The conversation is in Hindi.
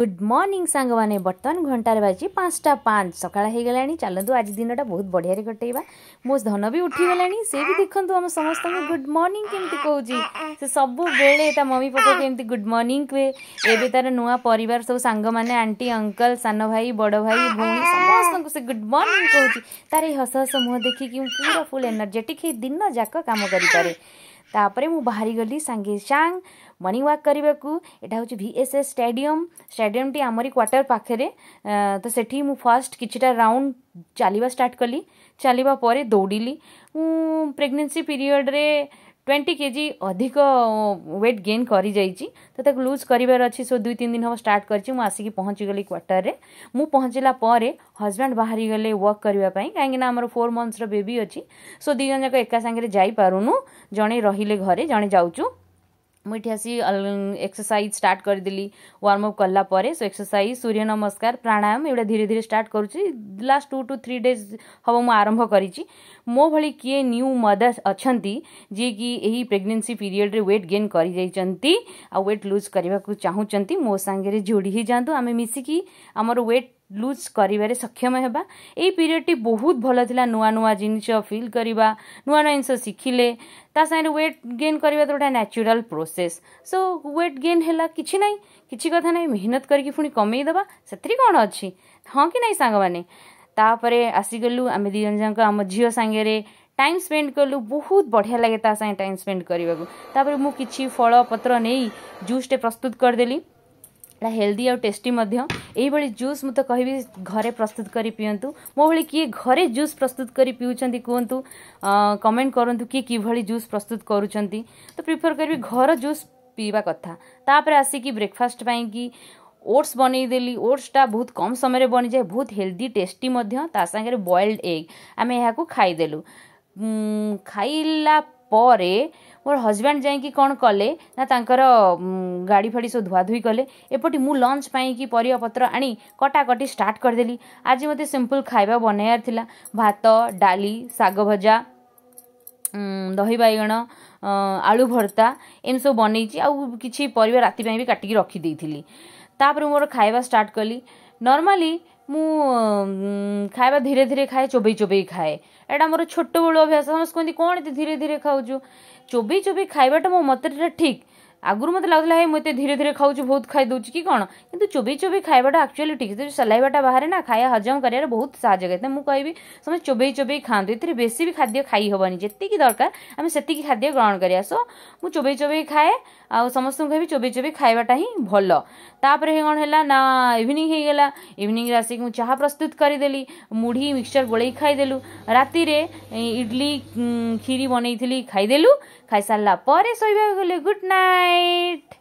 গুড মর্নিং সাংবানে বর্তমান ঘণ্টার বাজি পাঁচটা পাঁচ সকাল হয়ে গলা চালু আজ দিনটা বহুত বড়িয়ারে কটাইবা মো ধন বি উঠিগলা সে বি দেখুন আমার সমস্ত গুড মর্নিং কেমতি কৌছি সে সবুলে তা মমি পকা কেমতি গুড মর্নিং কুয়ে এবে তার নূয়া পরিবার সব সাঙ্গ মানে আন্টি অঙ্কল সান ভাই বড় ভাই ভৌণী সমস্ত সে গুড মর্নিং কৌছি তার এই হস হস মুহ দেখি পুরা ফুল এনর্জেটিক হয়ে দিন যাক কাম করে ତାପରେ ମୁଁ ବାହାରିଗଲି ସାଙ୍ଗେ ସାଙ୍ଗ ମର୍ଣ୍ଣିଂ ୱାକ୍ କରିବାକୁ ଏଇଟା ହେଉଛି ଭି ଏସ୍ ଏସ୍ ଷ୍ଟାଡ଼ିୟମ୍ ଷ୍ଟାଡ଼ିୟମ୍ଟି ଆମରି କ୍ୱାର୍ଟର ପାଖରେ ତ ସେଠି ମୁଁ ଫାର୍ଷ୍ଟ କିଛିଟା ରାଉଣ୍ଡ ଚାଲିବା ଷ୍ଟାର୍ଟ କଲି ଚାଲିବା ପରେ ଦୌଡ଼ିଲି ମୁଁ ପ୍ରେଗନେନ୍ସି ପିରିୟଡ଼ରେ ଟ୍ୱେଣ୍ଟି କେଜି ଅଧିକ ୱେଟ୍ ଗେନ୍ କରିଯାଇଛି ତ ତାକୁ ଲୁଜ୍ କରିବାର ଅଛି ସୋ ଦୁଇ ତିନି ଦିନ ହେବ ଷ୍ଟାର୍ଟ କରିଛି ମୁଁ ଆସିକି ପହଞ୍ଚିଗଲି କ୍ୱାର୍ଟରରେ ମୁଁ ପହଞ୍ଚିଲା ପରେ ହଜବ୍ୟାଣ୍ଡ ବାହାରିଗଲେ ୱାକ୍ କରିବା ପାଇଁ କାହିଁକିନା ଆମର ଫୋର୍ ମନ୍ଥସ୍ର ବେବି ଅଛି ସୋ ଦୁଇ ଜଣ ଯାକ ଏକା ସାଙ୍ଗରେ ଯାଇପାରୁନୁ ଜଣେ ରହିଲେ ଘରେ ଜଣେ ଯାଉଛୁ मुझे एक्सरसाइज स्टार्ट गरिदे वार्मअप कलापर सो एक्सरसाइज सूर्य नमस्कार प्राणायाम एउटा धीरे धीरे स्टार्ट गर्छु last two two three days हे म आरम्भ गरिन्छ ମୋ ଭଳି କିଏ ନ୍ୟୁ ମଦର୍ସ ଅଛନ୍ତି ଯିଏକି ଏହି ପ୍ରେଗନେନ୍ସି ପିରିୟଡ଼ରେ ୱେଟ୍ ଗେନ୍ କରିଯାଇଛନ୍ତି ଆଉ ୱେଟ୍ ଲୁଜ୍ କରିବାକୁ ଚାହୁଁଛନ୍ତି ମୋ ସାଙ୍ଗରେ ଯୋଡ଼ି ହେଇଯାଆନ୍ତୁ ଆମେ ମିଶିକି ଆମର ୱେଟ୍ ଲୁଜ୍ କରିବାରେ ସକ୍ଷମ ହେବା ଏଇ ପିରିୟଡ଼ଟି ବହୁତ ଭଲ ଥିଲା ନୂଆ ନୂଆ ଜିନିଷ ଫିଲ୍ କରିବା ନୂଆ ନୂଆ ଜିନିଷ ଶିଖିଲେ ତା ସାଙ୍ଗରେ ୱେଟ୍ ଗେନ୍ କରିବା ତ ଗୋଟେ natural process so weight gain ହେଲା କିଛି ନାହିଁ କିଛି କଥା ନାହିଁ ମେହନତ କରିକି ପୁଣି କମେଇଦେବା ସେଥିରେ କ'ଣ ଅଛି ହଁ କି ନାହିଁ ସାଙ୍ଗମାନେ ତାପରେ ଆସିଗଲୁ ଆମେ ଦୁଇ ଜଣ ଯାକ ଆମ ଝିଅ ସାଙ୍ଗରେ ଟାଇମ୍ ସ୍ପେଣ୍ଡ କଲୁ ବହୁତ ବଢ଼ିଆ ଲାଗେ ତା ସାଙ୍ଗେ ଟାଇମ୍ ସ୍ପେଣ୍ଡ କରିବାକୁ ତାପରେ ମୁଁ କିଛି ଫଳପତ୍ର ନେଇ ଜୁସ୍ଟେ ପ୍ରସ୍ତୁତ କରିଦେଲି ଏଇଟା ହେଲ୍ଦି ଆଉ ଟେଷ୍ଟି ମଧ୍ୟ ଏଇଭଳି ଜୁସ୍ ମୁଁ ତ କହିବି ଘରେ ପ୍ରସ୍ତୁତ କରି ପିଅନ୍ତୁ ମୋ ଭଳି କିଏ ଘରେ ଜୁସ୍ ପ୍ରସ୍ତୁତ କରି ପିଉଛନ୍ତି କୁହନ୍ତୁ କମେଣ୍ଟ କରନ୍ତୁ କିଏ କିଭଳି ଜୁସ୍ ପ୍ରସ୍ତୁତ କରୁଛନ୍ତି ତ ପ୍ରିଫର କରିବି ଘର ଜୁସ୍ ପିଇବା କଥା ତାପରେ ଆସିକି ବ୍ରେକଫାଷ୍ଟ ପାଇଁକି ଓଟ୍ସ ବନେଇଦେଲି ଓଟ୍ସଟା ବହୁତ କମ୍ ସମୟରେ ବନିଯାଏ ବହୁତ ହେଲ୍ଦି ଟେଷ୍ଟି ମଧ୍ୟ ତା ସାଙ୍ଗରେ ବଏଲ୍ଡ ଏଗ୍ ଆମେ ଏହାକୁ ଖାଇଦେଲୁ ଖାଇଲା ପରେ ମୋର ହଜବ୍ୟାଣ୍ଡ ଯାଇକି କ'ଣ କଲେ ନା ତାଙ୍କର ଗାଡ଼ି ଫାଡ଼ି ସବୁ ଧୁଆଧୁଇ କଲେ ଏପଟେ ମୁଁ ଲଞ୍ଚ ପାଇଁକି ପରିବାପତ୍ର ଆଣି କଟାକଟି ଷ୍ଟାର୍ଟ କରିଦେଲି ଆଜି ମୋତେ ସିମ୍ପଲ୍ ଖାଇବା ବନେଇବାର ଥିଲା ଭାତ ଡାଲି ଶାଗ ଭଜା ଦହି ବାଇଗଣ ଆଳୁ ଭର୍ତ୍ତା ଏମିତି ସବୁ ବନେଇଛି ଆଉ କିଛି ପରିବା ରାତି ପାଇଁ ବି କାଟିକି ରଖିଦେଇଥିଲି ତାପରେ ମୋର ଖାଇବା ଷ୍ଟାର୍ଟ କଲି ନର୍ମାଲି ମୁଁ ଖାଇବା ଧୀରେ ଧୀରେ ଖାଏ ଚୋବେଇ ଚୋବେଇ ଖାଏ ଏଇଟା ମୋର ଛୋଟବେଳୁ ଅଭ୍ୟାସ ସମସ୍ତେ କୁହନ୍ତି କ'ଣ ଏତେ ଧୀରେ ଧୀରେ ଖାଉଛୁ ଚୋବେଇ ଚୋବେଇ ଖାଇବାଟା ମୋ ମତରେ ଠିକ୍ आगु मत लगुला है मुझे धीरे धीरे खाऊ बहुत खाई दूची कि कौन कि चोबी चोबे खाइबा आकचुअली ठीक है सलाइवाटा बाहर ना खाया हजम कर बहुत साज करते मुझे कहि समय चोबे चोबे खाते ये बेस भी खाद्य खाई हेनी जी दरकार आम से खाद्य ग्रहण कराया सो मुझ चोबे चोबे खाए आ समस्त कह चोबे चोबे खाइबाटा ही भल तापर ही कौन है ना इवनिंग होगा इवनिंग आसिक चाह प्रस्तुत करदेली मुढ़ी मिक्सचर गोल खाईदेलु राति इडली खीरी बनई थी खाईदेलु खाई सारापर गुड नाइट night